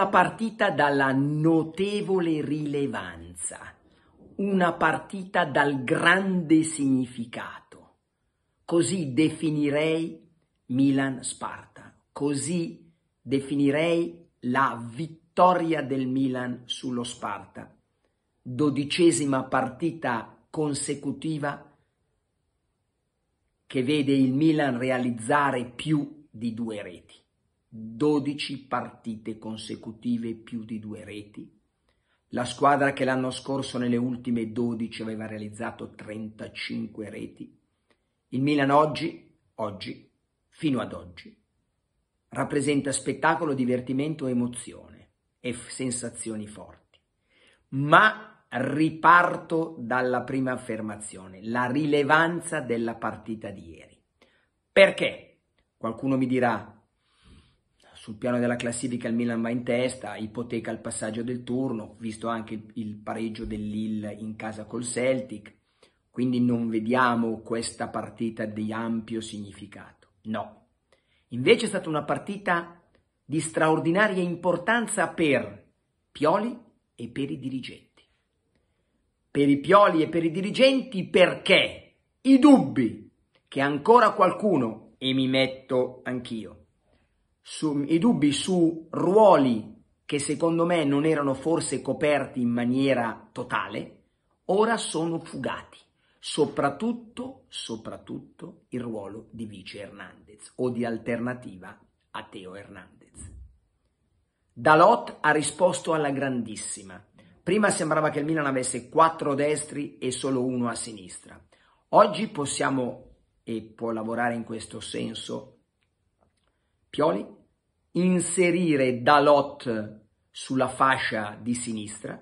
Una partita dalla notevole rilevanza, una partita dal grande significato. Così definirei Milan-Sparta, così definirei la vittoria del Milan sullo Sparta. Dodicesima partita consecutiva che vede il Milan realizzare più di due reti. 12 partite consecutive più di due reti. La squadra che l'anno scorso nelle ultime 12 aveva realizzato 35 reti. Il Milan oggi, oggi, fino ad oggi, rappresenta spettacolo, divertimento, emozione e sensazioni forti. Ma riparto dalla prima affermazione, la rilevanza della partita di ieri. Perché? Qualcuno mi dirà, sul piano della classifica il Milan va in testa, ipoteca il passaggio del turno, visto anche il pareggio dell'Ill in casa col Celtic, quindi non vediamo questa partita di ampio significato, no. Invece è stata una partita di straordinaria importanza per Pioli e per i dirigenti. Per i Pioli e per i dirigenti perché i dubbi che ancora qualcuno, e mi metto anch'io, su, i dubbi su ruoli che secondo me non erano forse coperti in maniera totale, ora sono fugati, soprattutto, soprattutto il ruolo di vice Hernandez o di alternativa a Teo Hernandez. Dalot ha risposto alla grandissima. Prima sembrava che il Milan avesse quattro destri e solo uno a sinistra. Oggi possiamo, e può lavorare in questo senso, Pioli, inserire Dalot sulla fascia di sinistra,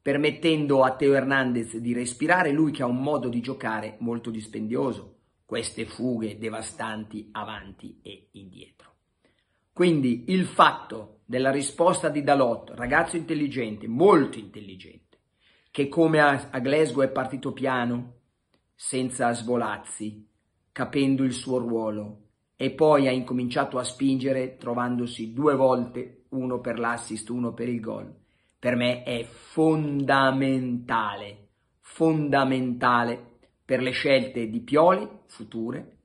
permettendo a Teo Hernandez di respirare, lui che ha un modo di giocare molto dispendioso, queste fughe devastanti avanti e indietro. Quindi il fatto della risposta di Dalot, ragazzo intelligente, molto intelligente, che come a, Glasgow è partito piano, senza svolazzi, capendo il suo ruolo, e poi ha incominciato a spingere trovandosi due volte, uno per l'assist, uno per il gol. Per me è fondamentale, fondamentale per le scelte di Pioli future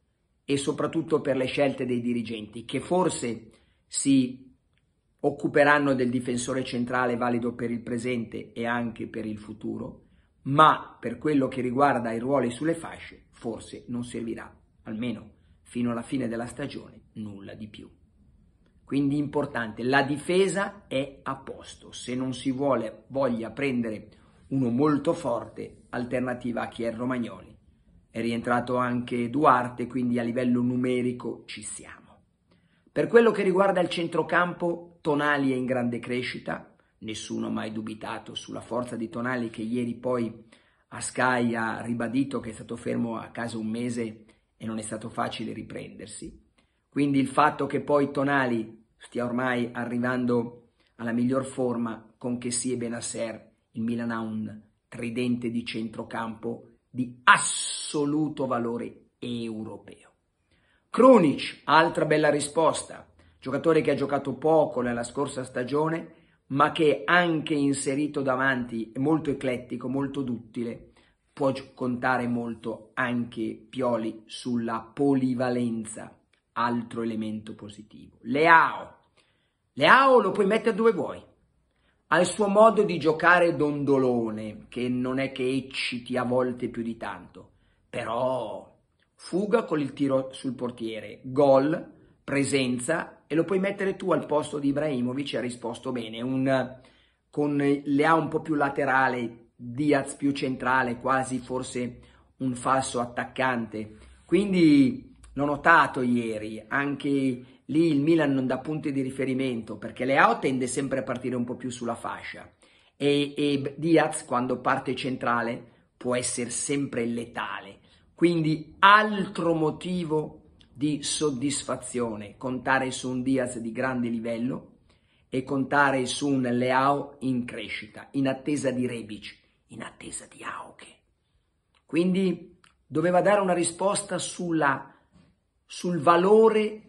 e soprattutto per le scelte dei dirigenti che forse si occuperanno del difensore centrale valido per il presente e anche per il futuro, ma per quello che riguarda i ruoli sulle fasce forse non servirà, almeno fino alla fine della stagione nulla di più. Quindi importante, la difesa è a posto. Se non si vuole, voglia prendere uno molto forte, alternativa a Chier Romagnoli. È rientrato anche Duarte, quindi a livello numerico ci siamo. Per quello che riguarda il centrocampo, Tonali è in grande crescita, nessuno ha mai dubitato sulla forza di Tonali che ieri poi a Sky ha ribadito che è stato fermo a casa un mese e non è stato facile riprendersi. Quindi il fatto che poi Tonali stia ormai arrivando alla miglior forma con che si Benasser, il Milan ha un tridente di centrocampo di assoluto valore europeo. Krunic, altra bella risposta, giocatore che ha giocato poco nella scorsa stagione, ma che anche inserito davanti è molto eclettico, molto duttile può contare molto anche Pioli sulla polivalenza, altro elemento positivo. Leao. Leao lo puoi mettere dove vuoi. Ha il suo modo di giocare dondolone, che non è che ecciti a volte più di tanto, però fuga con il tiro sul portiere, gol, presenza e lo puoi mettere tu al posto di Ibrahimovic, ha risposto bene, un, con Leao un po' più laterale, Diaz più centrale, quasi forse un falso attaccante. Quindi l'ho notato ieri, anche lì il Milan non dà punti di riferimento perché Leao tende sempre a partire un po' più sulla fascia e, e Diaz quando parte centrale può essere sempre letale. Quindi altro motivo di soddisfazione contare su un Diaz di grande livello e contare su un Leao in crescita, in attesa di Rebic in attesa di Aoke. Quindi doveva dare una risposta sulla, sul valore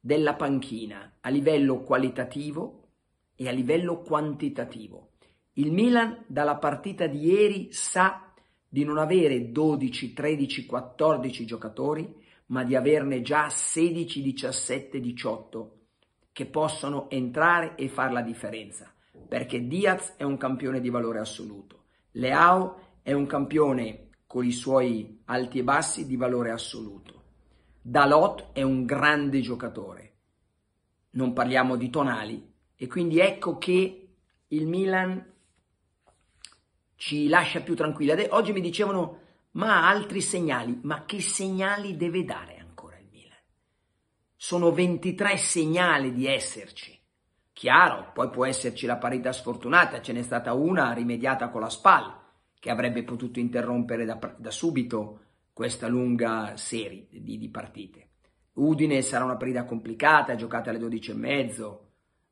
della panchina a livello qualitativo e a livello quantitativo. Il Milan dalla partita di ieri sa di non avere 12, 13, 14 giocatori, ma di averne già 16, 17, 18 che possono entrare e fare la differenza, perché Diaz è un campione di valore assoluto. Leao è un campione con i suoi alti e bassi di valore assoluto. Dalot è un grande giocatore. Non parliamo di Tonali e quindi ecco che il Milan ci lascia più tranquilli. Oggi mi dicevano ma ha altri segnali, ma che segnali deve dare ancora il Milan? Sono 23 segnali di esserci. Chiaro, poi può esserci la parità sfortunata, ce n'è stata una rimediata con la SPAL, che avrebbe potuto interrompere da, da subito questa lunga serie di, di, partite. Udine sarà una parità complicata, giocata alle 12.30,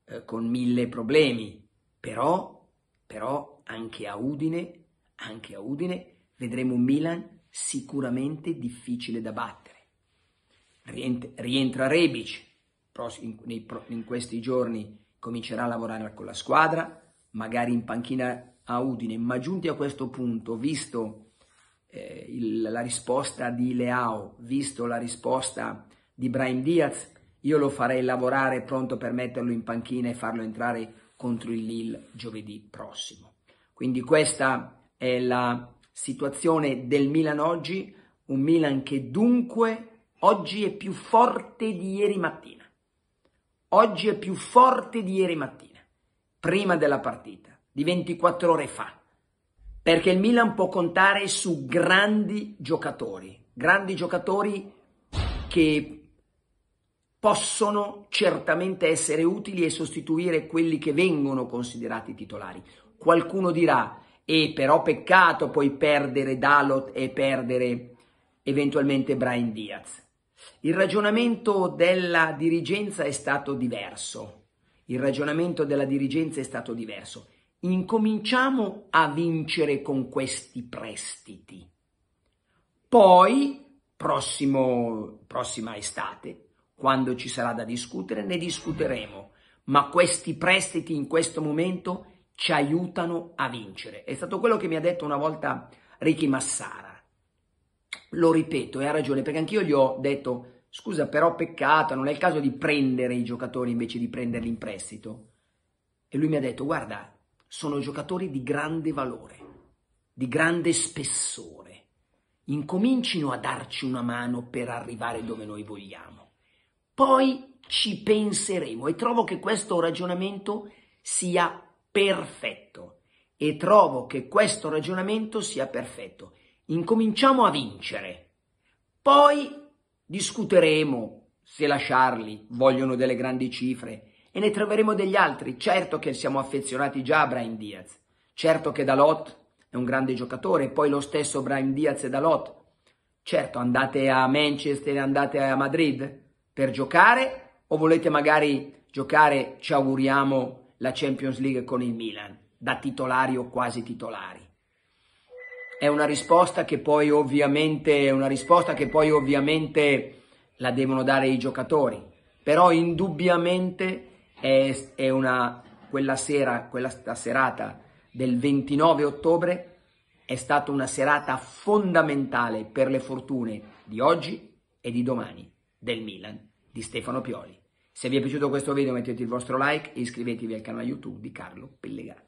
eh, con mille problemi, però, però anche, a Udine, anche a Udine vedremo Milan sicuramente difficile da battere. Rientra Rebic in, in questi giorni Comincerà a lavorare con la squadra, magari in panchina a Udine, ma giunti a questo punto, visto eh, il, la risposta di Leao, visto la risposta di Brian Diaz, io lo farei lavorare pronto per metterlo in panchina e farlo entrare contro il Lille giovedì prossimo. Quindi questa è la situazione del Milan oggi, un Milan che dunque oggi è più forte di ieri mattina. Oggi è più forte di ieri mattina, prima della partita, di 24 ore fa. Perché il Milan può contare su grandi giocatori, grandi giocatori che possono certamente essere utili e sostituire quelli che vengono considerati titolari. Qualcuno dirà, e però peccato poi perdere Dalot e perdere eventualmente Brian Diaz. Il ragionamento della dirigenza è stato diverso. Il ragionamento della dirigenza è stato diverso. Incominciamo a vincere con questi prestiti. Poi, prossimo, prossima estate, quando ci sarà da discutere, ne discuteremo. Ma questi prestiti in questo momento ci aiutano a vincere. È stato quello che mi ha detto una volta Ricky Massara lo ripeto e ha ragione perché anch'io gli ho detto scusa però peccato, non è il caso di prendere i giocatori invece di prenderli in prestito. E lui mi ha detto guarda, sono giocatori di grande valore, di grande spessore. Incomincino a darci una mano per arrivare dove noi vogliamo. Poi ci penseremo e trovo che questo ragionamento sia perfetto e trovo che questo ragionamento sia perfetto incominciamo a vincere. Poi discuteremo se lasciarli, vogliono delle grandi cifre, e ne troveremo degli altri. Certo che siamo affezionati già a Brian Diaz, certo che Dalot è un grande giocatore, poi lo stesso Brian Diaz e Dalot. Certo, andate a Manchester, andate a Madrid per giocare o volete magari giocare, ci auguriamo, la Champions League con il Milan, da titolari o quasi titolari è una risposta che poi ovviamente, è una risposta che poi ovviamente la devono dare i giocatori, però indubbiamente è, è una, quella sera, quella serata del 29 ottobre è stata una serata fondamentale per le fortune di oggi e di domani del Milan di Stefano Pioli. Se vi è piaciuto questo video mettete il vostro like e iscrivetevi al canale YouTube di Carlo Pellegrini.